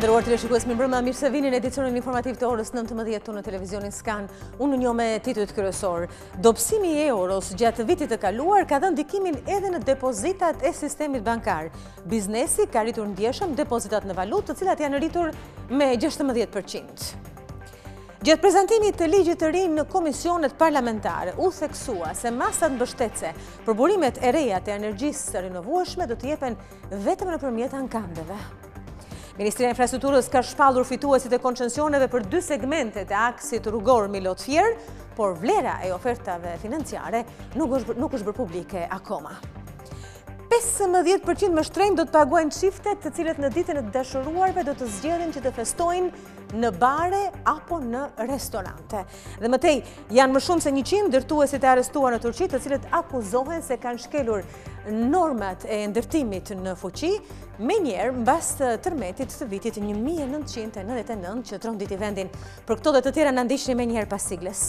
Ndërruar të leshikues më mbrëma, mirë se vini në edicionin informativ të orës 19 të në televizionin Skan, unë një me titut kërësor. Dopsimi e euros gjatë vitit të kaluar ka dhe ndikimin edhe në depozitat e sistemit bankar. Biznesi ka rritur në djeshëm depozitat në valut të cilat janë rritur me 16%. Gjatë prezentimit të ligjit të rinë në komisionet parlamentare, u theksua se masat në bështetëse për burimet e reja të energjisë së rinovueshme do të jepen vetëm në ankandeve. Ministrinë e infrastrukturës ka shpalur fituasit e koncensioneve për dy segmentet e aksit rrugor milot fjerë, por vlera e ofertave financiare nuk është bërë publike akoma. 15% më shtrejnë do të paguajnë qiftet të cilët në ditën e dashuruarve do të zgjerin që të festojnë në bare apo në restorante. Dhe mëtej, janë më shumë se 100 dërtuesit e arestuar në Turqit të cilët akuzohen se kanë shkelur normat e ndërtimit në fuqi, me njerë në bas të tërmetit të vitit 1999 që të rëndit i vendin. Për këto dhe të tira në ndishtë një me njerë pasigles.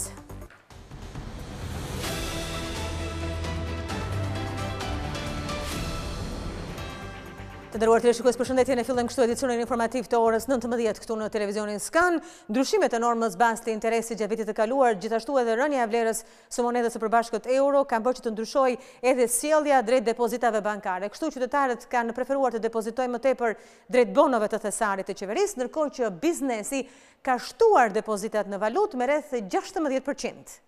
Të ndërruar të reshikues për shëndetje në fillën kështu edicionin informativ të orës 19 këtu në televizionin Skan, ndryshimet e normës bas të interesi gjavitit të kaluar, gjithashtu edhe rënja e vlerës së monedës e përbashkët euro, kam bërë që të ndryshoj edhe sielja drejt depozitave bankare. Kështu qytetarët kanë preferuar të depozitoj më te për drejt bonove të thesarit të qeveris, nërkoj që biznesi ka shtuar depozitat në valut me rreth 16%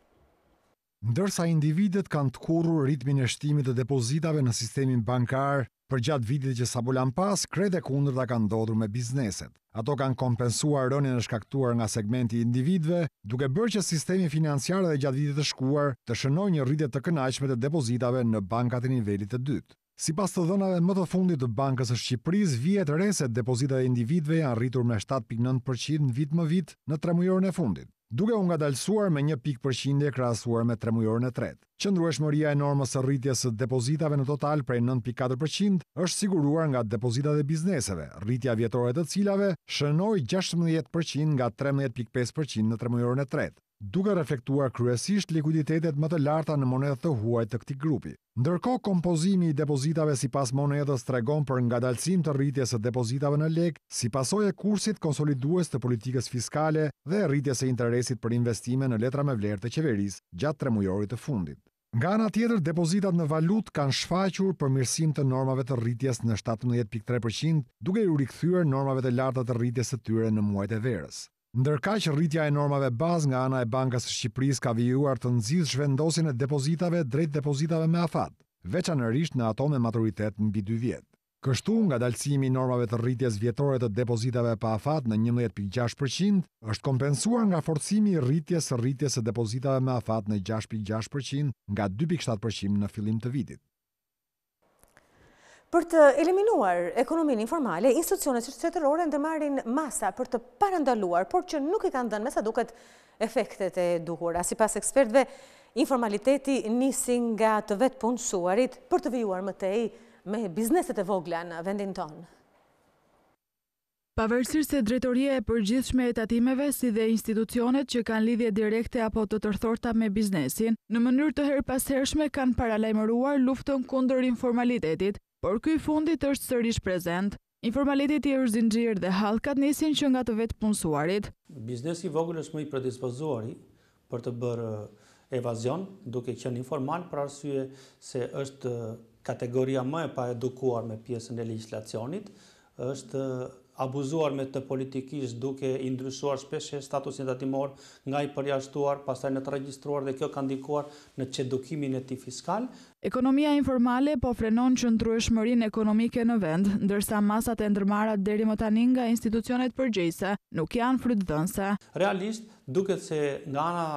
ndërsa individet kanë të kurur ritmin e shtimit të depozitave në sistemin bankar për gjatë vitit që sa bulan pas, krete kundër kanë dodur me bizneset. Ato kanë kompensuar rënjën e shkaktuar nga segmenti individve, duke bërë që sistemi financiar dhe gjatë vitit të shkuar të shënoj një rritet të kënaqme të depozitave në bankat e nivelit të dytë. Si pas të dhënave më të fundit të Bankës së Shqipërisë, vjetë reset depozitat e individve janë rritur me 7.9% në vit më vit në tremujorën e fundit duke u ngadalësuar me një pikë përqindje krahasuar me tremujorën e tretë. Qëndrueshmëria e normës së rritjes së depozitave në total prej 9.4% është siguruar nga depozitat e bizneseve, rritja vjetore të cilave shënoi 16% nga 13.5% në tremujorën e tretë duke reflektuar kryesisht likuiditetet më të larta në monedhë të huaj të këti grupi. Ndërko, kompozimi i depozitave si pas monedhës të regon për nga dalcim të rritjes e depozitave në lek, si pasoj e kursit konsolidues të politikës fiskale dhe rritjes e interesit për investime në letra me vlerë të qeveris gjatë tre mujorit të fundit. Nga nga tjetër, depozitat në valut kanë shfaqur për mirësim të normave të rritjes në 17.3% duke i rikëthyre normave të larta të rritjes të tyre në muajt e verës. Ndërka që rritja e normave bazë nga ana e Bankës Shqipëris ka vijuar të nëzidh shvendosin e depozitave drejt depozitave me afat, veçanërisht në ato me maturitet në 2 vjetë. Kështu nga dalësimi normave të rritjes vjetore të depozitave pa afat në 11.6%, është kompensuar nga forcimi rritjes rritjes e depozitave me afat në 6.6% nga 2.7% në filim të vitit. Për të eliminuar ekonomin informale, institucionet qëtërore ndërmarin masa për të parandaluar, por që nuk i kanë dënë me sa duket efektet e duhur. Asi pas ekspertve, informaliteti nisi nga të vetë punësuarit për të vijuar mëtej me bizneset e vogla në vendin tonë. Pavërsir se drejtoria e përgjithshme e tatimeve si dhe institucionet që kanë lidhje direkte apo të tërthorta me biznesin, në mënyrë të herë pasershme kanë paralajmëruar luftën kunder informalitetit por këj fundit është sërish prezent. Informalitit i është zingjirë dhe halkat nisin që nga të vetë punësuarit. Biznesi vogël është më i predispozuari për të bërë eh, evazion, duke qënë informal për arsye se është eh, kategoria më e pa edukuar me pjesën e legislacionit, është abuzuar me të politikisht duke i ndryshuar shpeshe statusin datimor nga i përjashtuar, pasaj në të registruar dhe kjo ka ndikuar në qedukimin e ti fiskal. Ekonomia informale po frenon që ndru ekonomike në vend, ndërsa masat e ndërmarat deri më tanin nga institucionet përgjese nuk janë frytë dënse. Realist, duket se nga ana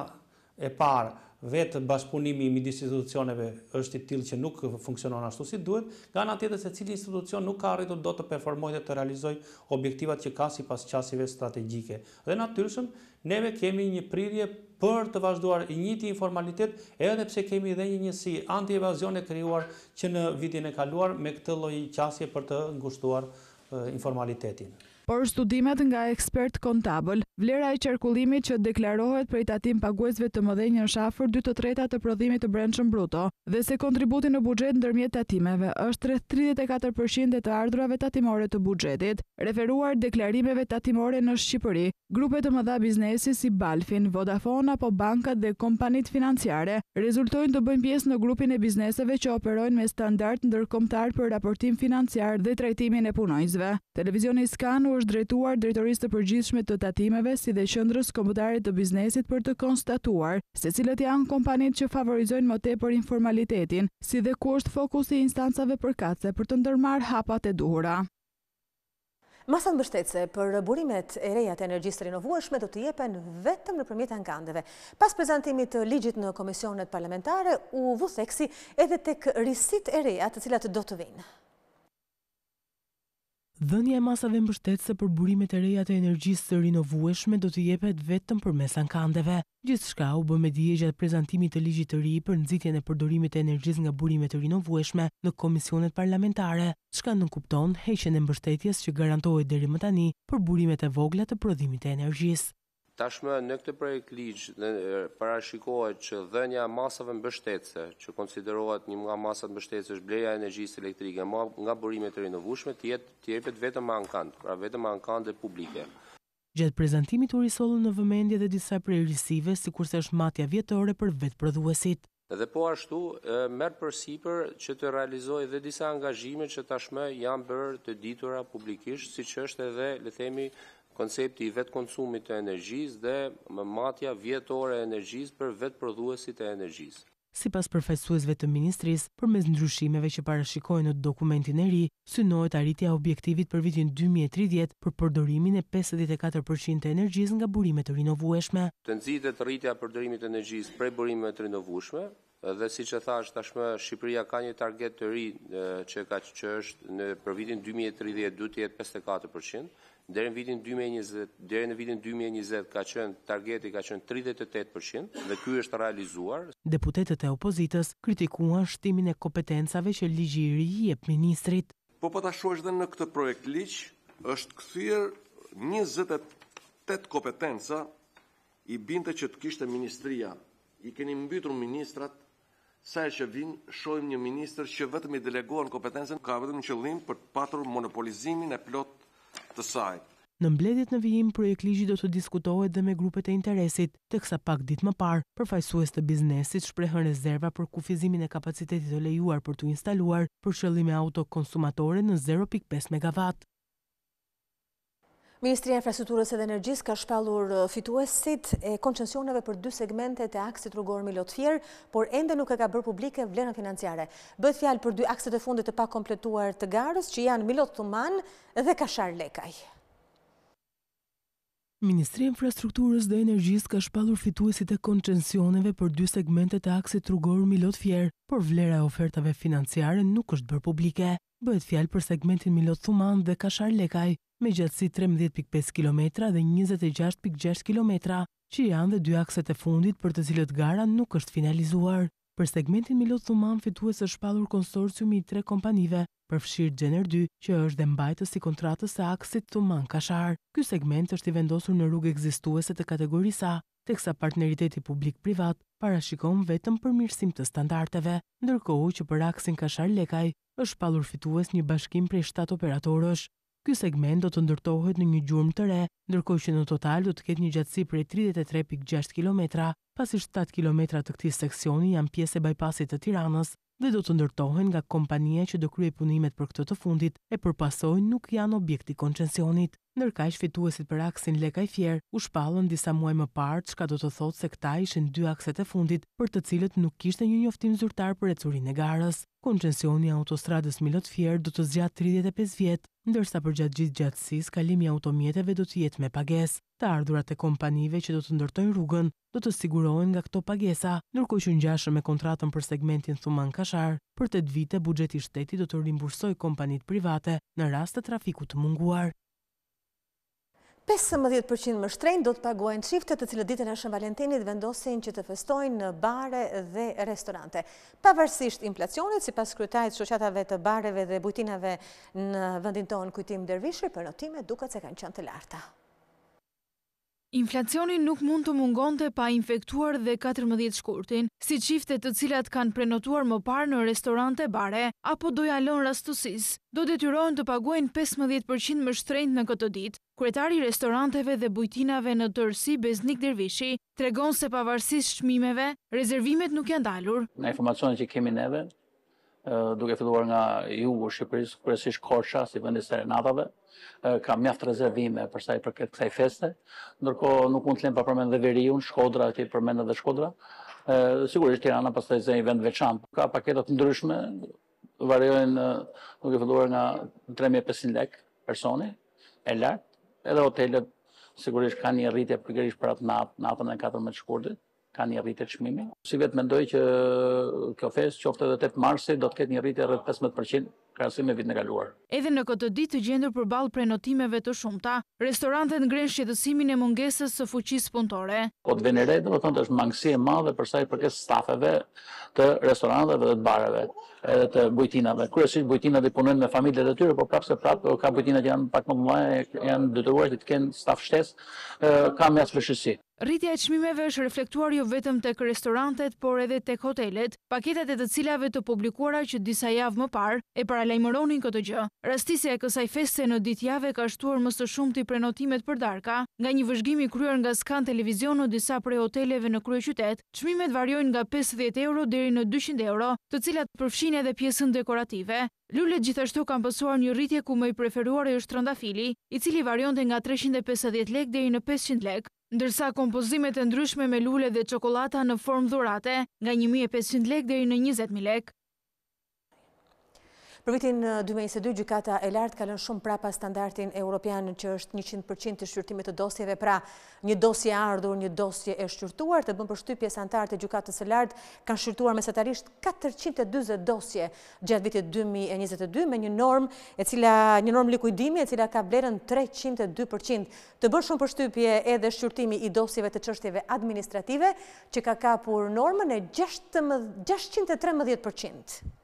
e parë, vetë bashkëpunimi i midis institucioneve është i tillë që nuk funksionon ashtu si duhet, nga ana tjetër se cili institucion nuk ka arritur dot të performojë dhe të realizojë objektivat që ka sipas qasjeve strategjike. Dhe natyrisht, neve kemi një prirje për të vazhduar i njëti informalitet, edhe pse kemi dhe një njësi anti-evazion e kryuar që në vitin e kaluar me këtë loj qasje për të ngushtuar informalitetin por studimet nga ekspert kontabël. Vlera e qerkullimit që deklarohet prej tatim paguesve të mëdhenjën shafër 2 të treta të prodhimit të brendshën bruto, dhe se kontributin në bugjet në dërmjet tatimeve është 34% të ardhurave tatimore të bugjetit, referuar deklarimeve tatimore në Shqipëri. Grupe të mëdha biznesi si Balfin, Vodafone apo bankat dhe kompanit financiare rezultojnë të bëjnë pjesë në grupin e bizneseve që operojnë me standart dërkomtar për raportim financiar dhe trajtimin e punojnëzve. Televizioni Skanur është drejtuar drejtorisë të përgjithshme të tatimeve si dhe qendrës kombëtare të biznesit për të konstatuar se cilët janë kompanitë që favorizojnë më tepër informalitetin, si dhe ku është fokusi i instancave përkatëse për të ndërmarrë hapat e duhura. Masat mbështetëse për burimet e reja të energjisë rinovueshme do të jepen vetëm në përmjet angandeve. Pas prezentimit të ligjit në komisionet parlamentare, u vëtheksi edhe tek kërisit e reja të cilat do të vinë. Dhënja e masave mbështetëse për burimet e reja të energjisë të rinovueshme do të jepet vetëm për mesan kandeve. Gjithë shka u bëme djejë gjatë prezentimit të ligjit të ri për nëzitjen e përdorimit e energjisë nga burimet të rinovueshme në komisionet parlamentare, shka nënkupton heqen e mbështetjes që garantohet deri më tani për burimet e vogla të prodhimit e energjisë. Tashmë në këtë projekt ligj parashikohet që dhënia e masave mbështetëse, që konsiderohet një nga masat mbështetëse është bleja energjisë elektrike nga burime të rinovueshme, të jetë të jepet vetëm me ankant, pra vetëm me ankante publike. Gjatë prezentimit u risollu në vëmendje edhe disa prejrisive, si sikurse është matja vjetore për vetë prodhuesit. Dhe po ashtu, merr përsipër që të realizojë edhe disa angazhime që tashmë janë bërë të ditura publikisht, siç është edhe le themi koncepti i vetë konsumit të energjis dhe më matja vjetore e energjis për vetë prodhuesit e energjis. Si pas përfesuesve të ministris, për mes ndryshimeve që parashikojnë në dokumentin e ri, synojt arritja objektivit për vitin 2030 për përdorimin e 54% të energjis nga burimet të rinovueshme. Të nëzitet rritja përdorimit të energjis prej burimet të rinovueshme, dhe si që thash tashmë Shqipëria ka një target të ri që ka që është në për vitin 2030 du të jetë 54%, dherë në vitin 2020 ka qënë targeti ka qënë 38% dhe ky është realizuar. Deputetet e opozitës kritikuan shtimin e kompetencave që ligji i ri i e ministrit. Po pa po ta shohësh dhe në këtë projekt ligj, është këthyr 28 kompetenca i binte që të kishte ministria i keni mbytur ministrat sa e që vinë, shojmë një minister që vetëm i deleguan kompetencen ka vetëm qëllim për patur monopolizimin e plot të saj. Në mbledhjet në vijim, projekt ligji do të diskutohet dhe me grupet e interesit, të kësa pak ditë më parë, fajsues të biznesit shprehën rezerva për kufizimin e kapacitetit të lejuar për të instaluar për qëllime autokonsumatore në 0.5 MW. Ministri Infrastrukturës edhe Energjis ka shpalur fituesit e koncensioneve për dy segmentet e aksit rrugor me lotëfjer, por ende nuk e ka bërë publike vlerën financiare. Bët fjalë për dy akset e fundit të pa kompletuar të garës, që janë Milot Tuman dhe Kashar Lekaj. Ministri Infrastrukturës dhe energjisë ka shpallur fituesit e koncensioneve për dy segmentet e aksit rrugor Milot Fier, por vlera e ofertave financiare nuk është bërë publike. Bëhet fjalë për segmentin Milot Thuman dhe Kashar Lekaj, me gjatësi 13.5 km dhe 26.6 km, që janë dhe dy akset e fundit për të cilët gara nuk është finalizuar. Për segmentin Milot Thuman fitues është shpalur konsorciumi i tre kompanive, përfshirë Gjener 2, që është dhe mbajtës si kontratës e aksit Thuman Kashar. Ky segment është i vendosur në rrugë egzistuese të kategorisa, teksa partneriteti publik-privat parashikon vetëm për mirësim të standarteve, ndërkohu që për aksin Kashar Lekaj është palur fitues një bashkim prej 7 operatorësh. Ky segment do të ndërtohet në një gjurëm të re, ndërkoj që në total do të ketë një gjatësi për e 33.6 km, pasi 7 km të këti seksioni janë pjese bajpasit të tiranës, dhe do të ndërtohen nga kompanija që do krye punimet për këtë të fundit e përpasojnë nuk janë objekti koncensionit. Nërka ishtë fituesit për aksin Lekaj Fjer, u shpallën disa muaj më partë shka do të thotë se këta ishën dy akset e fundit për të cilët nuk ishte një njoftim zyrtar për e curin e garës. Koncensioni autostradës Milot Fjer do të zgjatë 35 vjetë, ndërsa për gjatë gjithë gjatësis, kalimi automjeteve do të jetë me pages të ardhurat e kompanive që do të ndërtojnë rrugën do të sigurohen nga këto pagesa, ndërkohë që ngjashëm me kontratën për segmentin Thuman Kashar, për të vite buxheti i shtetit do të rimbursoj kompanitë private në rast të trafikut të munguar. 15% më shtrejnë do të paguajnë qiftet të cilë ditën e shën Valentinit vendosin që të festojnë në bare dhe restorante. Pavarësisht inflacionit, si pas krytajt shoqatave të bareve dhe bujtinave në vendin tonë kujtim dërvishri, për notime duke që kanë qënë të larta. Inflacioni nuk mund të mungonte pa infektuar dhe 14 shkurtin, si qifte të cilat kanë prenotuar më parë në restorante bare, apo doja lën rastusis, do detyrojnë të paguajnë 15% më shtrejnë në këtë ditë. Kretari restoranteve dhe bujtinave në tërsi Beznik Dervishi tregon se pavarësis shmimeve, rezervimet nuk janë dalur. Në informacionë që kemi neve, duke filluar nga jugu Shqipërisë, kërësish Korsha, si vendi Serenatave, ka mjaftë rezervime për saj për këtë kësaj feste, ndërko nuk mund të lem pa përmendë dhe Veriun, Shkodra, ti përmendë dhe Shkodra, sigurisht Tirana pas të e vend veçan, ka paketat ndryshme, varjojnë duke filluar nga 3500 lek personi, e lartë, edhe hotelet sigurisht ka një rritje përgjërish për atë natë, natën e 14 shkurtit, ka një rritje çmimi. Si vetë mendoj që uh, kjo fest qoftë edhe 8 Marsi, do të ketë një rritje rreth 15% krasim me vit në galuar. Edhe në këtë ditë të gjendur për balë prenotimeve të shumëta, restorantet ngrenë shqetësimin e mungesës së fuqis punëtore. Po të venere, dhe më thonë të është mangësie madhe përsa i përkes stafeve të restorantetve dhe të bareve, edhe të bujtinave. Kërësit bujtinat i punojnë me familje dhe tyre, po prapë se prapë ka bujtinat janë pak më më janë dëtëruar të kënë staf shtesë, ka me asë vëshësi. Rritja e qmimeve është reflektuar jo vetëm të kë restorantet, por edhe të hotelet, paketet e të cilave të publikuara që disa javë më par, e para lajmëronin këtë gjë. Rastisja e kësaj feste në ditjave ka shtuar më së shumë të prenotimet për darka, nga një vëzhgimi kryer nga skan televizion në disa prej hoteleve në krye qytet, qmimet varjojnë nga 50 euro dheri në 200 euro, të cilat përfshin edhe pjesën dekorative. Lullet gjithashtu kam pësuar një rritje ku me i preferuar e është rëndafili, i cili varion të nga 350 lek dhe i në 500 lek, ndërsa kompozimet e ndryshme me lullet dhe qokolata në form dhurate, nga 1500 lek dhe i në 20.000 lek. Për vitin 2022, gjykata e lartë kalën shumë prapa standartin europian që është 100% të shqyrtimit të dosjeve, pra një dosje ardhur, një dosje e shqyrtuar, të bën përshty pjesantarët e gjykatës e lartë kanë shqyrtuar satarisht 420 dosje gjatë vitit 2022 me një norm, e cila, një norm likuidimi e cila ka vlerën 302%. Të bërë shumë përshty pje edhe shqyrtimi i dosjeve të qështjeve administrative që ka kapur normën e 613%.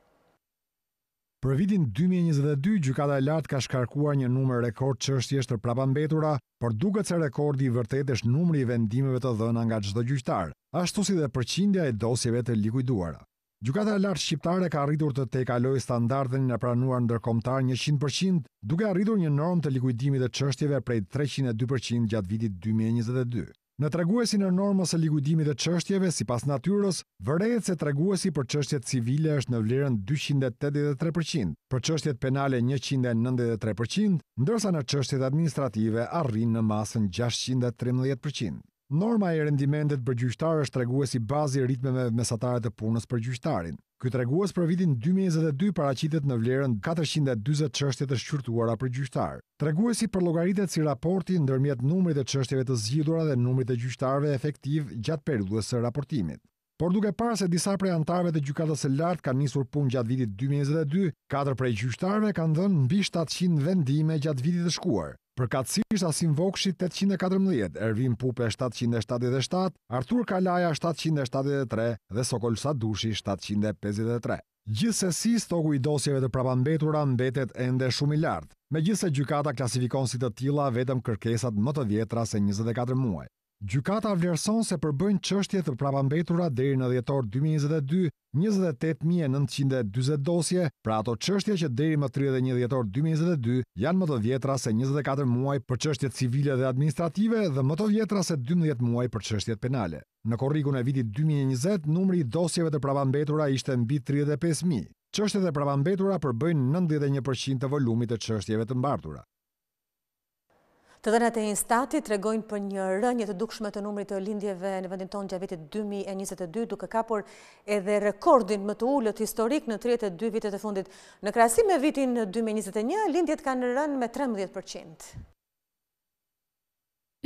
Për vitin 2022, gjykata e lartë ka shkarkuar një numër rekord çështjesh të prapambetura, por duket se rekordi i vërtetë është numri i vendimeve të dhëna nga çdo gjyqtar, ashtu si dhe përqindja e dosjeve të likuiduara. Gjykata e lartë shqiptare ka arritur të tejkalojë standardin e pranuar ndërkombëtar 100%, duke arritur një normë të likuidimit të çështjeve prej 302% gjatë vitit 2022. Në treguesin e normës e likuidimit të çështjeve sipas natyrës, vërehet se treguesi për çështjet civile është në vlerën 283%, për çështjet penale 193%, ndërsa në çështjet administrative arrin në masën 613%. Norma e rendimentet për gjyqtarë është treguesi si bazë i ritmeve mesatare të punës për gjyqtarin. Ky tregues për vitin 2022 paraqitet në vlerën 440 çështje të shqyrtuara për gjyqtar. Treguesi për llogaritet si raporti ndërmjet numrit të çështjeve të zgjidhura dhe numrit të gjyqtarëve efektiv gjatë periudhës së raportimit. Por duke parë se disa prej antarëve të gjykatës së lartë kanë nisur punë gjatë vitit 2022, katër prej gjyqtarëve kanë dhënë mbi 700 vendime gjatë vitit të shkuar. Përkatësisht Asim Vokshi 814, Ervin Pupe 777, Artur Kalaja 773 dhe Sokol Sadushi 753. Gjithse si stoku i dosjeve të prapambetura mbetet ende shumë i lartë, me gjithse gjykata klasifikon si të tila vetëm kërkesat më të vjetra se 24 muaj. Gjykata vlerëson se përbëjnë qështje të prapambetura deri në dhjetor 2022, 28940 dosje, pra ato qështje që deri më 31 dhjetor 2022 janë më të vjetra se 24 muaj për çështjet civile dhe administrative dhe më të vjetra se 12 muaj për çështjet penale. Në korrikun e vitit 2020, numri i dosjeve të prapambetura ishte mbi 35000. Çështjet e prapambetura përbëjnë 91% të volumit të çështjeve të mbartura. Të dhenat e instati të regojnë për një rënjë të dukshme të numri të lindjeve në vendin tonë gja vitit 2022, duke kapur edhe rekordin më të ullët historik në 32 vitet e fundit. Në krasim e vitin 2021, lindjet kanë rënë me 13%.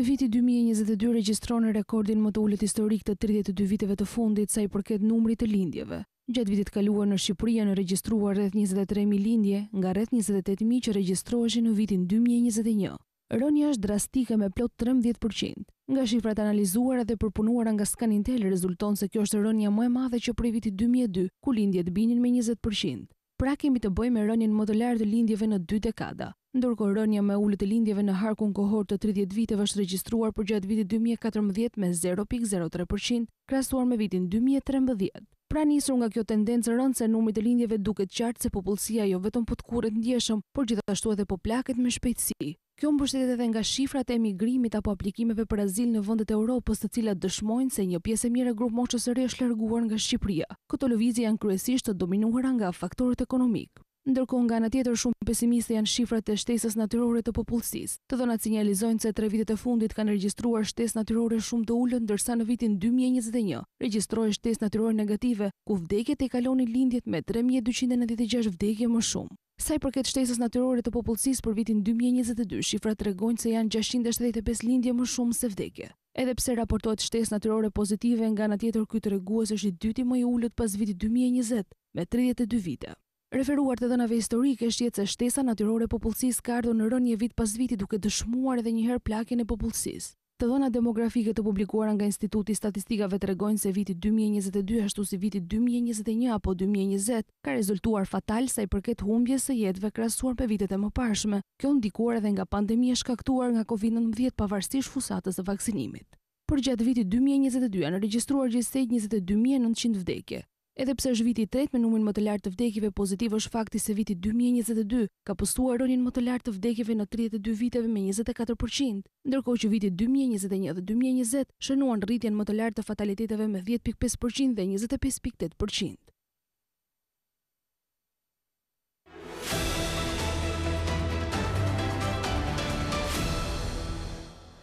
Viti 2022 registron në rekordin më të ullët historik të 32 viteve të fundit sa i përket numri të lindjeve. Gjatë vitit kaluar në Shqipëri janë registruar rreth 23.000 lindje nga rreth 28.000 që registroheshin në vitin 2021 rënja është drastike me plot 13%. Nga shifrat analizuara dhe përpunuara nga Scan Intel rezulton se kjo është rënja më e madhe që prej viti 2002, ku lindjet binin me 20%. Pra kemi të bëjmë me rënjen më të lartë të lindjeve në dy dekada. ndërkohë rënja me ulët e lindjeve në harkun kohor të 30 viteve është regjistruar për gjatë viti 2014 me 0.03%, krasuar me vitin 2013. Pra nisur nga kjo tendencë rënd se numri të lindjeve duket qartë se popullsia jo vetëm po të ndjeshëm, por gjithashtu edhe po plaket me shpejtësi. Kjo mbështetet edhe nga shifrat e emigrimit apo aplikimeve për azil në vendet e Evropës, të cilat dëshmojnë se një pjesë e mirë e grup moshës së ri është larguar nga Shqipëria. Këto lëvizje janë kryesisht të dominuara nga faktorët ekonomik. Ndërkohë nga në tjetër shumë pesimiste janë shifrat e shtesës natyrore të popullsisë. Të dhënat sinjalizojnë se tre vitet e fundit kanë regjistruar shtesë natyrore shumë të ulët ndërsa në vitin 2021 regjistroi shtesë natyrore negative, ku vdekjet e kalonin lindjet me 3296 vdekje më shumë. Sa i përket shtesës natyrore të popullësis për vitin 2022, shifra të regojnë se janë 675 lindje më shumë se vdekje. Edhe pse raportohet shtesë natyrore pozitive nga në tjetër këtë reguës është i dyti më i ullët pas vitit 2020 me 32 vite. Referuar të dënave historike, shqetë se shtesa natyrore popullësis ka në rënje vit pas viti duke dëshmuar edhe njëherë plakin e popullësis. Të dhona demografike të publikuar nga Instituti Statistikave të regojnë se viti 2022 ashtu si viti 2021 apo 2020 ka rezultuar fatal sa i përket humbje se jetëve krasuar për vitet e më pashme, kjo ndikuar edhe nga pandemi e shkaktuar nga COVID-19 pavarstish fusatës e vaksinimit. Për gjatë viti 2022 në registruar gjithsejt 22.900 vdekje, Edhe pse është viti i tretë me numrin më të lartë të vdekjeve pozitiv është fakti se viti 2022 ka postuar rënien më të lartë të vdekjeve në 32 viteve me 24%, ndërkohë që viti 2021 dhe 2020 shënuan rritjen më të lartë të fataliteteve me 10.5% dhe 25.8%.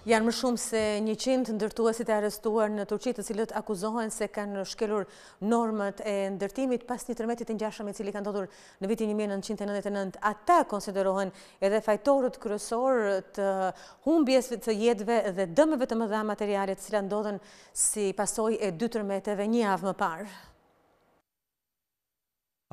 Janë më shumë se një qimt ndërtuasit e arestuar në Turqitë, cilët akuzohen se kanë shkelur normët e ndërtimit pas një tërmetit e njashëm e cili kanë dodur në vitin 1999. Ata konsiderohen edhe fajtorët kërësor të humbjes të jetve dhe dëmëve të mëdha materialet cila ndodhen si pasoj e dy tërmeteve një avë më parë.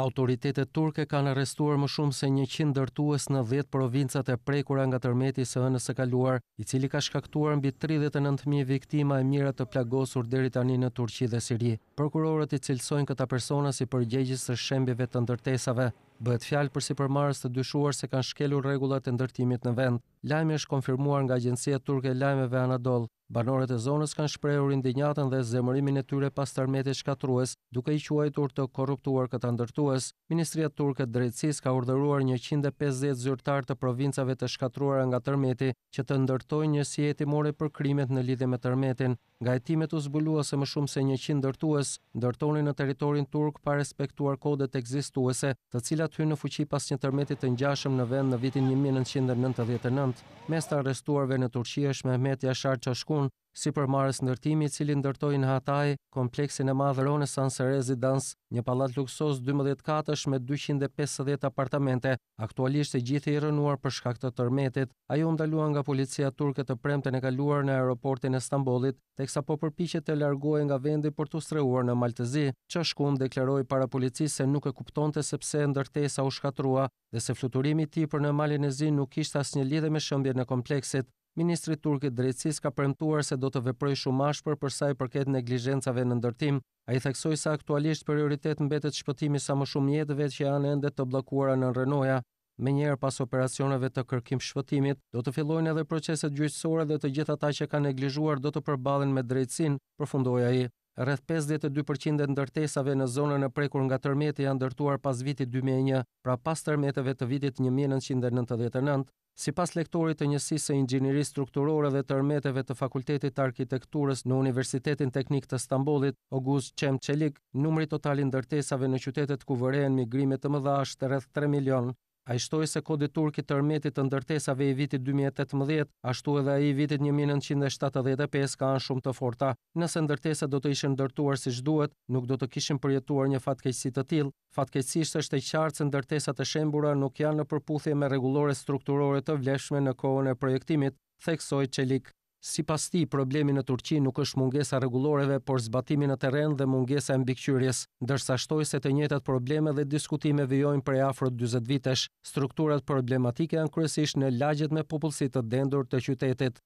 Autoritetet turke kanë arrestuar më shumë se 100 dërtuës në 10 provincat e prekura nga tërmeti së hënës e kaluar, i cili ka shkaktuar mbi 39.000 viktima e mirat të plagosur deri tani në Turqi dhe Siri. Prokurorët i cilësojnë këta persona si përgjegjës të shembjeve të ndërtesave. Bëhet fjalë për sipërmarrës të dyshuar se kanë shkelur rregullat e ndërtimit në vend. Lajmi është konfirmuar nga Agjencia Turke e Lajmeve Anadol. Banorët e zonës kanë shprehur indignatën dhe zemërimin e tyre pas tërmetit shkatrues, duke i quajtur të korruptuar këta ndërtues. Ministria Turke e Drejtësisë ka urdhëruar 150 zyrtar të provincave të shkatruara nga tërmeti që të ndërtojnë një si hetimore për krimet në lidhje me tërmetin. Nga hetimet u zbulua se më shumë se 100 ndërtues ndërtonin në territorin turk pa respektuar kodet ekzistuese, të cilat të hynë në fuqi pas një tërmetit të njashëm në vend në vitin 1999, mes të arrestuarve në Turqi është Mehmet Jashar Qashkun, si për marës nërtimi cili ndërtoj në hataj kompleksin e madhëronë San Se Residence, një palat luksos 12 katësh me 250 apartamente, aktualisht e gjithi i rënuar për shkak të tërmetit. Ajo ndaluan nga policia turke të premte në kaluar në aeroportin e Stambolit, teksa po përpishet të largohi nga vendi për të streuar në Maltezi, që shkun dekleroj para polici se nuk e kuptonte sepse ndërtesa u shkatrua dhe se fluturimi ti për në Malinezi nuk ishtë as një lidhe me shëmbje në kompleksit. Ministri turk i drejtësisë ka premtuar se do të veprojë shumë ashpër për sa i përket neglizhencave në ndërtim. Ai theksoi se aktualisht prioritet mbetet shpëtimi sa më shumë jetëve që janë ende të bllokuara në Renoja. njerë pas operacioneve të kërkim shpëtimit, do të fillojnë edhe proceset gjyqësore dhe të gjithë ata që kanë neglizhuar do të përballen me drejtsinë, përfundoi ai. Rreth 52% e ndërtesave në zonën e prekur nga tërmeti janë ndërtuar pas vitit 2001, pra pas tërmeteve të vitit 1999, sipas lektorit të njësisë së inxhinierisë strukturore dhe tërmeteve të Fakultetit të Arkitekturës në Universitetin Teknik të Stambollit, Oguz Qem Qelik, numri total i ndërtesave në qytetet ku vërehen migrime të mëdha është rreth 3 milion, A i shtoj se kodi turki të rmetit të ndërtesave i vitit 2018, ashtu edhe i vitit 1975 ka anë shumë të forta. Nëse ndërtesa do të ishin ndërtuar si shduet, nuk do të kishin përjetuar një fatkejsi të til. Fatkejsisht është e qartë se ndërtesat e shembura nuk janë në përputhje me regulore strukturore të vleshme në kohën e projektimit, theksoj qelik. Si pas ti, problemi në Turqi nuk është mungesa reguloreve, por zbatimi në teren dhe mungesa e mbikqyrjes, dërsa shtoj se të njëtet probleme dhe diskutime vjojnë prej afrot 20 vitesh, strukturat problematike janë kryesisht në lagjet me popullësit të dendur të qytetit.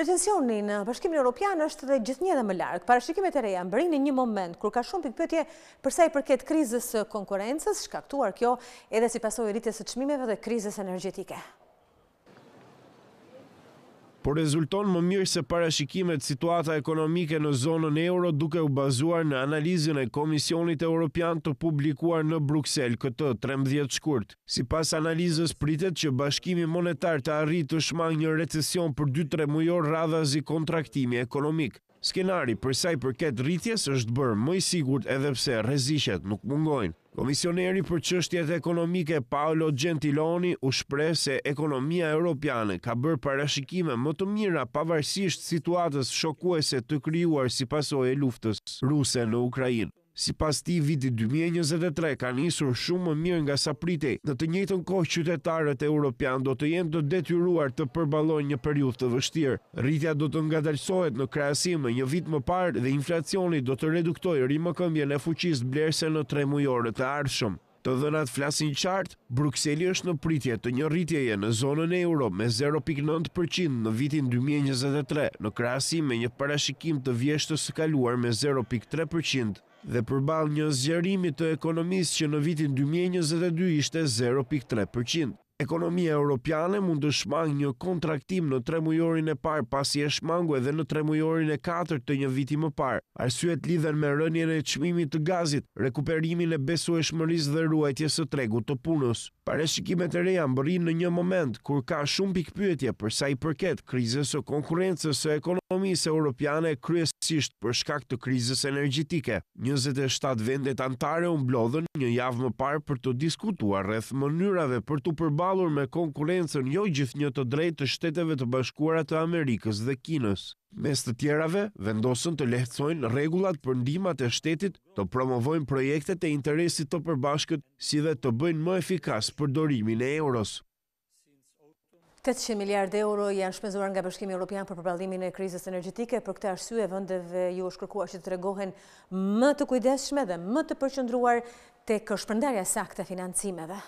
Retensioni në bashkimin Europian është dhe gjithë një dhe më larkë. Parashikimet e reja më bërinë një moment, kur ka shumë pikpëtje përsa i përket krizës konkurences, shkaktuar kjo edhe si pasoj rritës të qmimeve dhe krizës energetike por rezulton më mirë se parashikimet situata ekonomike në zonën euro duke u bazuar në analizën e Komisionit Europian të publikuar në Bruxelles këtë 13 shkurt. Si pas analizës pritet që bashkimi monetar të arritë të shmang një recesion për 2-3 mujor radhazi kontraktimi ekonomik. Skenari përsa i përket rritjes është bërë mëj sigur edhepse rezishet nuk mungojnë. Komisioneri për qështjet ekonomike Paolo Gentiloni u shpre se ekonomia europiane ka bërë parashikime më të mira pavarësisht situatës shokuese të kryuar si pasoj e luftës ruse në Ukrajinë. Si pas ti, viti 2023 ka njësur shumë më mirë nga sa pritej. Në të njëtën kohë, qytetarët e Europian do të jenë të detyruar të përbalojnë një periut të vështirë. Rritja do të nga dalsohet në krasime një vit më parë dhe inflacioni do të reduktojë rrimë këmbje në fuqisë blerëse në tre mujore të ardhshëm. Të dhenat flasin qartë, Bruxelli është në pritje të një rritjeje në zonën e euro me 0.9% në vitin 2023 në krasi me një parashikim të vjeshtës kaluar me 0.3% dhe përbal një zgjerimi të ekonomisë që në vitin 2022 ishte 0.3% ekonomia europiane mund të shmang një kontraktim në tre mujorin e par pasi e shmangu edhe në tre mujorin e katër të një viti më par. Arsyet lidhen me rënjën e qmimi të gazit, rekuperimin e besu e shmëris dhe ruajtje së tregu të punës. Pare shikimet e reja më bërin në një moment, kur ka shumë pikpyetje përsa i përket krizës o konkurencës o ekonomisë europiane kryesisht për shkak të krizës energjitike. 27 vendet antare unë blodhen një javë më par për të diskutuar rreth mënyrave për të përba përballur me konkurrencën jo gjithnjë të drejtë të Shteteve të Bashkuara të Amerikës dhe Kinës. Mes të tjerave, vendosën të lehtësojnë rregullat për ndihmat e shtetit, të promovojnë projekte të interesit të përbashkët, si dhe të bëjnë më efikas përdorimin e euros. 800 miliard euro janë shpenzuar nga Bashkimi Evropian për përballimin e krizës energjetike, për këtë arsye vendeve ju është kërkuar që të tregohen më të kujdesshme dhe më të përqendruar tek shpërndarja saktë e financimeve.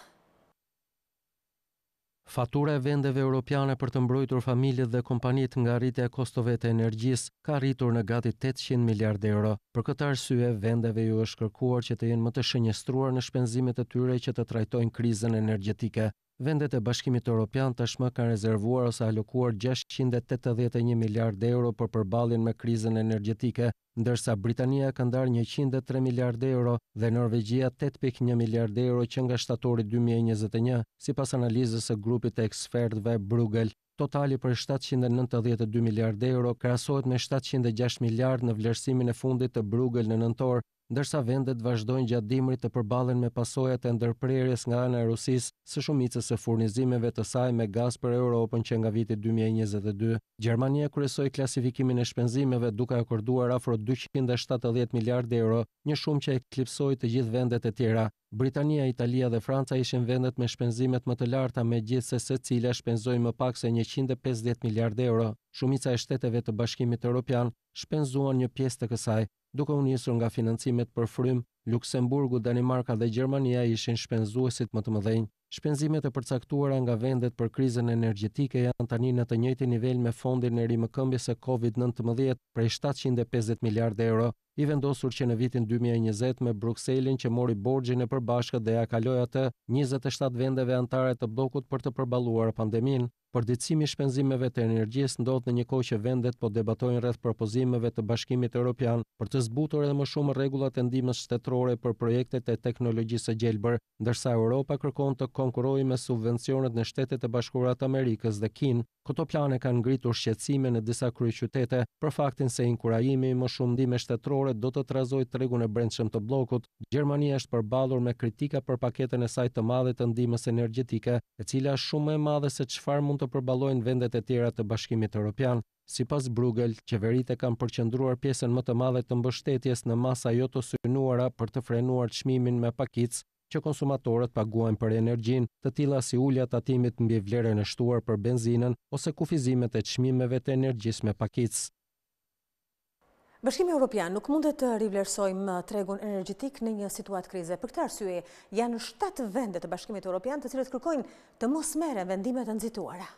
Fatura e vendeve europiane për të mbrojtur familjet dhe kompanit nga rritja e kostove të energjis ka rritur në gati 800 miljard euro. Për këtë arsye, vendeve ju është kërkuar që të jenë më të shënjestruar në shpenzimet e tyre që të trajtojnë krizën energjetike. Vendet e bashkimit Europian tashmë ka rezervuar ose alokuar 681 miliard euro për përbalin me krizën energetike, ndërsa Britania ka ndar 103 miliard euro dhe Norvegjia 8.1 miliard euro që nga shtatori 2021, si pas analizës e grupit e ekspertve Bruegel. Totali për 792 miliard euro krasohet me 706 miliard në vlerësimin e fundit të Bruegel në nëntor, ndërsa vendet vazhdojnë gjatë dimrit të përballen me pasojat e ndërprerjes nga ana e Rusisë së shumicës së furnizimeve të saj me gaz për Europën që nga viti 2022. Gjermania kryesoi klasifikimin e shpenzimeve duke akorduar afro 270 miliardë euro, një shumë që eklipsoi të gjithë vendet e tjera. Britania, Italia dhe Franca ishin vendet me shpenzimet më të larta me gjithë se se shpenzoj më pak se 150 miliardë euro. Shumica e shteteve të bashkimit e Europian shpenzuan një pjesë të kësaj duke u nisur nga financimet për frym, Luksemburgu, Danimarka dhe Gjermania ishin shpenzuesit më të mëdhenj. Shpenzimet e përcaktuara nga vendet për krizën energjetike janë tani në të njëjtin nivel me fondin e rimëkëmbjes së COVID-19, prej 750 miliardë euro, i vendosur që në vitin 2020 me Brukselin që mori borxhin e përbashkët dhe ja kaloi atë 27 vendeve anëtare të bllokut për të përballuar pandeminë. Përditësimi i shpenzimeve të energjisë ndodh në një kohë që vendet po debatojnë rreth propozimeve të Bashkimit Evropian për të zbutur edhe më shumë regullat e ndihmës shtetërore për projektet e teknologjisë së gjelbër, ndërsa Europa kërkon të konkurrojë me subvencionet në Shtetet e Bashkuara të Amerikës dhe Kinë. Këto plane kanë ngritur shqetësime në disa kryeqytete për faktin se inkurajimi i më shumë ndihmës shtetërore do të trazojë tregun e brendshëm të bllokut. Gjermania është përballur me kritika për paketën e saj të madhe të ndihmës energjetike, e cila është shumë më e madhe se çfarë mund të përballojnë vendet e tjera të Bashkimit Evropian. Sipas Brugel, qeveritë kanë përqendruar pjesën më të madhe të mbështetjes në masa jo të synuara për të frenuar çmimin me pakicë që konsumatorët paguajnë për energjinë, të tilla si ulja tatimit mbi vlerën e shtuar për benzinën ose kufizimet e çmimeve të energjisë me pakicë. Bashkimi Europian nuk mundet të rivlerësojmë tregun energjitik në një situatë krize. Për këtë arsye, janë 7 vendet të bashkimit Europian të cilët kërkojnë të mos mere vendimet të nëzituara.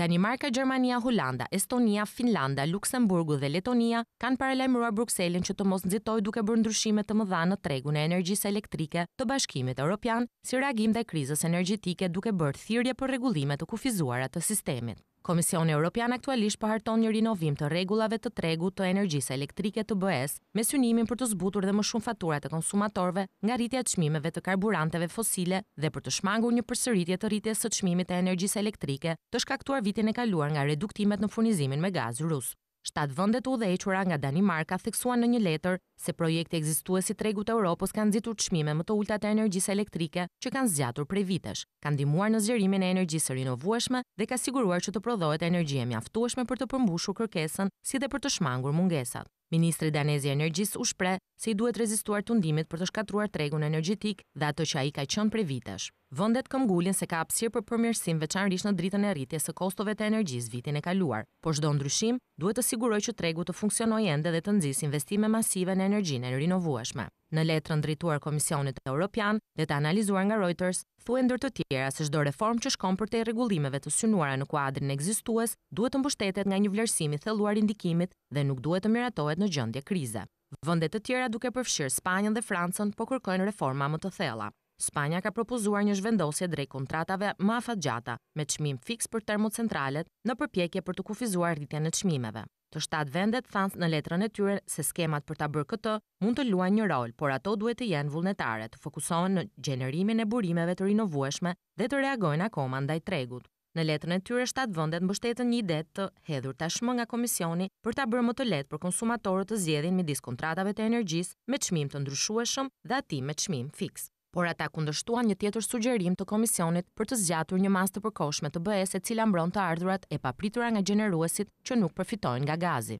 Danimarka, Gjermania, Holanda, Estonia, Finlanda, Luxemburgu dhe Letonia kanë paralajmëruar Bruxellin që të mos nxitojë duke bërë ndryshime të mëdha në tregun e energjisë elektrike të Bashkimit Evropian si reagim ndaj krizës energjetike duke bërë thirrje për rregullime të kufizuara të sistemit. Komisioni Europian aktualisht përharton një rinovim të regullave të tregu të energjisë elektrike të bëhes me synimin për të zbutur dhe më shumë faturat të konsumatorve nga rritja të qmimeve të karburanteve fosile dhe për të shmangur një përsëritje të rritjes së qmimit të energjisë elektrike të shkaktuar vitin e kaluar nga reduktimet në furnizimin me gaz rusë. Shtatë vëndet u dhe equra nga Danimarka theksuan në një letër se projekte ekzistues si tregut e Europos kanë zitur shmime më të ullëta të energjisë elektrike që kanë zgjatur prej vitesh, kanë dimuar në zgjerimin e energjisë rinovueshme dhe ka siguruar që të prodhohet energjie mjaftueshme për të përmbushur kërkesën si dhe për të shmangur mungesat. Ministri Danezi Energjis u shpre se i duhet rezistuar të ndimit për të shkatruar tregun energjetik dhe ato që a i ka qënë prej vitesh. Vëndet këmgullin se ka apsir për përmjërsim veçanrish në dritën e rritje së kostove të energjis vitin e kaluar, por shdo ndryshim duhet të siguroj që tregu të funksionoj ende dhe të nëzis investime masive në energjinë e rinovueshme. Në letrën drituar Komisionit Europian dhe të analizuar nga Reuters, thuen ndër të tjera se çdo reform që shkon për të rregullimeve të synuara në kuadrin ekzistues duhet të mbështetet nga një vlerësim i thelluar i ndikimit dhe nuk duhet të miratohet në gjendje krize. Vëndet të tjera duke përfshirë Spanjën dhe Francën po kërkojnë reforma më të thella. Spanja ka propozuar një zhvendosje drej kontratave më afatgjata me çmim fix për termocentralet në përpjekje për të kufizuar rritjen e çmimeve të shtatë vendet thanë në letrën e tyre se skemat për ta bërë këtë mund të luajnë një rol, por ato duhet të jenë vullnetare, të fokusohen në gjenerimin e burimeve të rinovueshme dhe të reagojnë akoma ndaj tregut. Në letrën e tyre shtatë vendet mbështetën një ide të hedhur tashmë nga komisioni për ta bërë më të lehtë për konsumatorët të zgjedhin midis kontratave të energjisë me çmim të ndryshueshëm dhe atij me çmim fiks por ata kundështuan një tjetër sugjerim të komisionit për të zgjatur një mas të përkoshme të bëhes e cila mbron të ardhurat e papritura nga gjeneruesit që nuk përfitojnë nga gazi.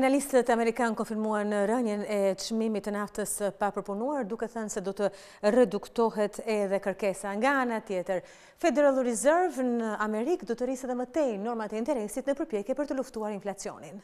Analistët Amerikan konfirmuan në rënjën e qmimit të naftës pa përpunuar, duke thënë se do të reduktohet edhe kërkesa nga anë tjetër. Federal Reserve në Amerikë do të rrisë dhe mëtej normat e interesit në përpjekje për të luftuar inflacionin.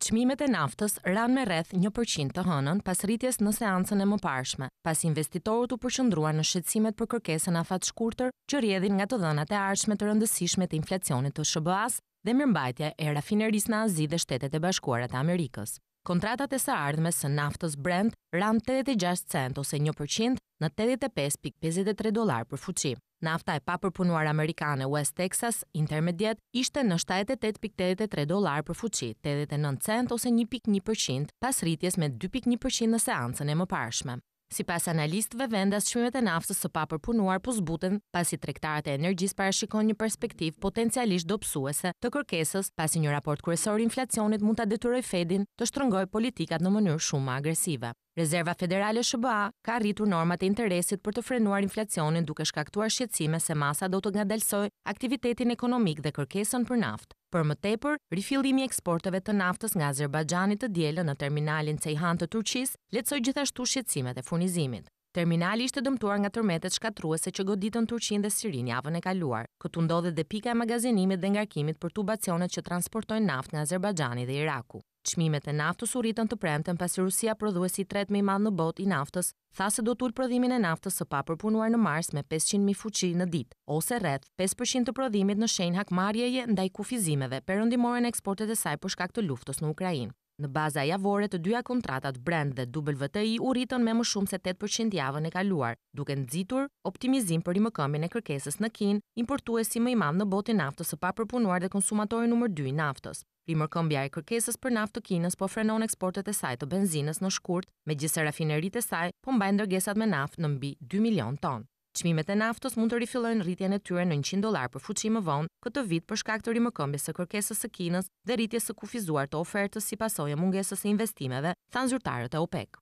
Çmimet e naftës ranë me rreth 1% të hënën pas rritjes në seancën e më parshme, pas investitorët u përqendruan në shqetsimet për kërkesën a fatë shkurëtër që rjedhin nga të dhënat e arshme të rëndësishme të inflacionit të shëbëas dhe mërmbajtja e rafineris në azi dhe shtetet e bashkuarat e Amerikës kontratat e së ardhme së naftës Brent ran 86 cent ose 1% në 85.53 dolar për fuqi. Nafta e papërpunuar amerikane West Texas Intermediate ishte në 78.83 dolar për fuqi, 89 cent ose 1.1% pas rritjes me 2.1% në seancën e më parshme. Si pas analistëve, vendas qmimet e naftës së papërpunuar po zbuten pasi trektarët e energjisë parashikon një perspektiv potencialisht dopsuese të kërkesës pasi një raport kryesor inflacionit mund të adeturoj Fedin të shtrëngoj politikat në mënyrë shumë më agresive. Rezerva Federale SBA ka rritur normat e interesit për të frenuar inflacionin duke shkaktuar shqetësime se masa do të ngadalsoj aktivitetin ekonomik dhe kërkesën për naftë. Për më tepër, rifillimi i eksporteve të naftës nga Azerbajxhani të dielën në terminalin Ceyhan të Turqisë leçoi gjithashtu shqetësimet e furnizimit. Terminali ishte dëmtuar nga tërmetet shkatruese që goditën Turqin dhe Sirin javën e kaluar. Këtu ndodhet dhe pika e magazinimit dhe ngarkimit për tubacionet që transportojnë naftë nga Azerbajxhani dhe Iraku. Çmimet e naftës u rritën të premtën pasi Rusia, prodhuesi i tretë më i madh në botë i naftës, tha se do të ul prodhimin e naftës së papërpunuar në mars me 500.000 fuqi në ditë, ose rreth 5% të prodhimit në shenjë hakmarrjeje ndaj kufizimeve përëndimore në eksportet e saj për shkak të luftës në Ukrainë. Në baza javore të dyja kontratat Brand dhe WTI u rritën me më shumë se 8% javën e kaluar, duke në dzitur optimizim për i më e kërkesës në kin, importu e si më imam në botin naftës së papërpunuar përpunuar dhe konsumatorin nëmër 2 naftës. I më e kërkesës për naftë të kinës po frenon eksportet e saj të benzines në shkurt, me gjithse rafinerit e saj po mbajnë dërgesat me naftë në mbi 2 milion tonë. Çmimet e naftës mund të rifillojnë rritjen e tyre në 100 dollar për fuqi më vonë këtë vit për shkak të rimëkëmbjes së kërkesës së Kinës dhe rritjes së kufizuar të ofertës si pasojë mungesës së investimeve, than zyrtarët e OPEC.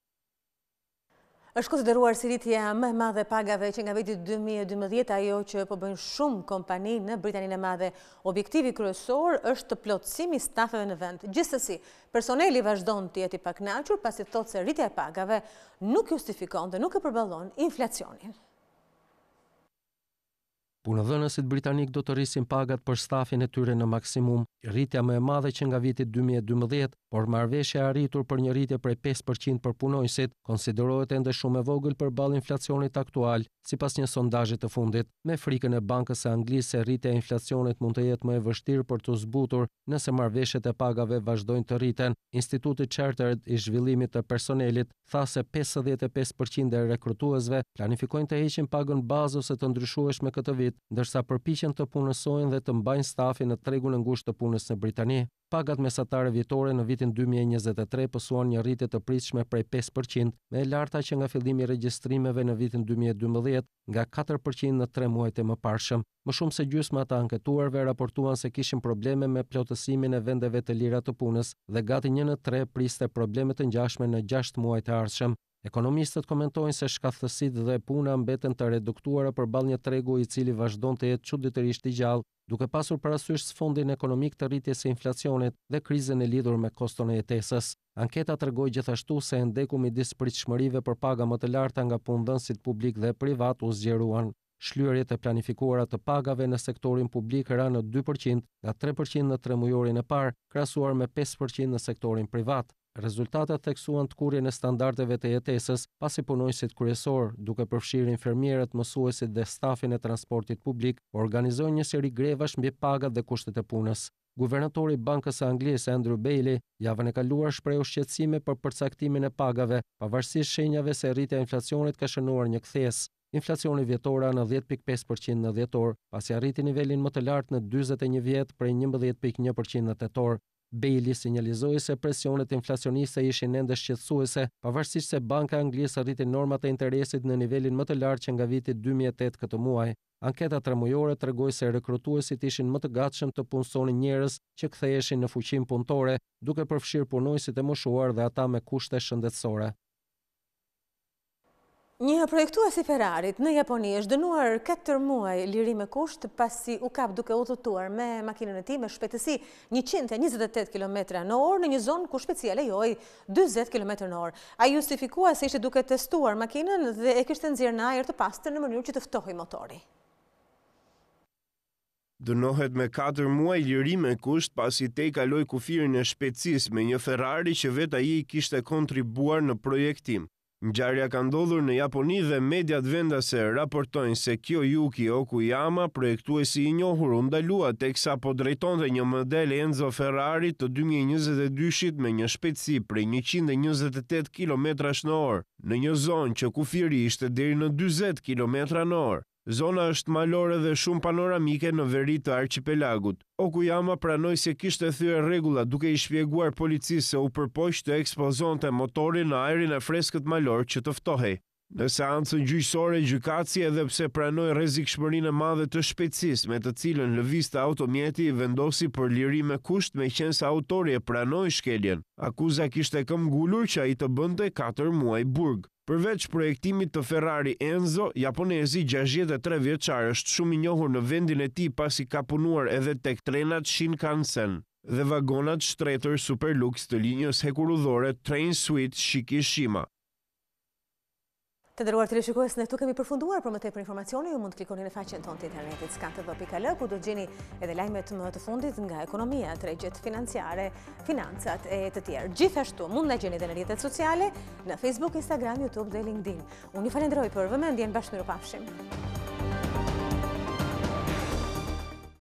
Është konsideruar si rritje më e madhe pagave që nga viti 2012 ajo që po bën shumë kompani në Britaninë e Madhe. Objektivi kryesor është plotësimi i stafeve në vend. Gjithsesi, personeli vazhdon të jetë i pakënaqur pasi thotë se rritja e pagave nuk justifikon dhe nuk e përballon inflacionin. Punëdhënësit britanik do të rrisin pagat për stafin e tyre në maksimum, rritja më e madhe që nga viti 2012, por marveshja arritur për një rritje prej 5% për punojësit, konsiderohet ende shumë e vogël për balë inflacionit aktual, si pas një sondajit të fundit. Me frikën e bankës e anglisë, rritja e inflacionit mund të jetë më e vështirë për të zbutur nëse marveshjet e pagave vazhdojnë të rriten. Institutit Chartered i zhvillimit të personelit tha se 55% e rekrutuesve planifikojnë të heqin pagën bazë ose të ndryshuesh këtë Zotit, ndërsa përpiqen të punësojnë dhe të mbajnë stafin në tregun e ngushtë të punës në Britani. Pagat mesatare vjetore në vitin 2023 pësuan një rritje të pritshme prej 5% me larta që nga fillimi i regjistrimeve në vitin 2012 nga 4% në 3 muajt e më parshëm. Më shumë se gjysma të anketuarve raportuan se kishin probleme me plotësimin e vendeve të lira të punës dhe gati 1 në 3 priste probleme të ngjashme në 6 muajt e ardhshëm. Ekonomistët komentojnë se shkathësit dhe puna mbeten të reduktuara për balë një tregu i cili vazhdon të jetë quditërisht i gjallë, duke pasur parasysh së fondin ekonomik të rritjes e inflacionit dhe krizën e lidur me koston e jetesës. Anketa të regoj gjithashtu se ndeku mi disë pritëshmërive për paga më të larta nga pundënsit publik dhe privat u zgjeruan. Shlyërjet e planifikuara të pagave në sektorin publik ra në 2% nga 3% në tremujorin e parë, krasuar me 5% në sektorin privat. Rezultatet theksuan të kurje në standardeve të jetesës pasi punojësit kryesor, duke përfshirë infermierët, mësuesit dhe stafin e transportit publik, organizojnë një seri grevash mbi pagat dhe kushtet e punës. Guvernatori Bankës e Andrew Bailey javën e kaluar shprehu shqetësime për përcaktimin e pagave, pavarësisht shenjave se rritja e inflacionit ka shënuar një kthesë. Inflacioni vjetora në 10.5% në dhjetor, pasi arriti nivelin më të lartë në 41 vjet prej 11.1% në tetor. Bailey sinjalizoi se presionet inflacioniste ishin ende shqetësuese, pavarësisht se Banka e Anglisë arriti normat e interesit në nivelin më të lartë që nga viti 2008 këtë muaj. Anketa tremujore tregoi se rekrutuesit ishin më të gatshëm të punësonin njerëz që ktheheshin në fuqinë punëtore, duke përfshirë punonjësit e moshuar dhe ata me kushte shëndetësore. Një projektua si Ferrarit në Japoni është dënuar 4 muaj liri me kusht pasi u kap duke u me makinën e ti me shpetësi 128 km në orë në një zonë ku shpeciale joj 20 km në orë. A justifikua se ishte duke testuar makinën dhe e kështë nëzirë në ajer të pastër në mënyrë që të ftohi motori. Dënohet me 4 muaj liri me kusht pasi te i kaloj kufirin e shpecis me një Ferrari që veta i kishte kontribuar në projektim. Gjarja ka ndodhur në Japoni dhe mediat vendase raportojnë se Kyo Yuki Okuyama projektu e si i njohur u ndalua teksa po drejton dhe një model Enzo Ferrari të 2022-shit me një shpetsi prej 128 km në orë, në një zonë që kufiri ishte diri në 20 km në orë. Zona është malore dhe shumë panoramike në veri të arqipelagut. Okuyama pranoj se kishtë e thyre regula duke i shpjeguar policisë se u përpojsh të ekspozon të në aerin e freskët malor që tëftohej. Në seancën gjyqësore gjykaci edhe pse pranoj rezik shmërin e madhe të shpecis me të cilën lëvista automjeti i vendosi për liri me kusht me qenës autori e pranoj shkeljen. Akuza kishtë e këm gullur që a i të bënde 4 muaj burg. Përveç projektimit të Ferrari Enzo, japonezi 63 vjeqar është shumë i njohur në vendin e ti pasi ka punuar edhe tek trenat Shinkansen dhe vagonat shtretër superlux të linjës hekurudhore Train Suite Shikishima. Të dërguar të leshikohes, në këtu kemi përfunduar, për më tëj për informacioni, ju mund të klikoni në faqen tonë të internetit skantë.pl, ku do të gjeni edhe lajmet më të fundit nga ekonomia, të regjet financiare, financat e të tjerë. Gjithashtu, mund në gjeni dhe në rjetet sociale, në Facebook, Instagram, Youtube dhe LinkedIn. Unë i falendroj për vëmendjen bashkë në rupafshim.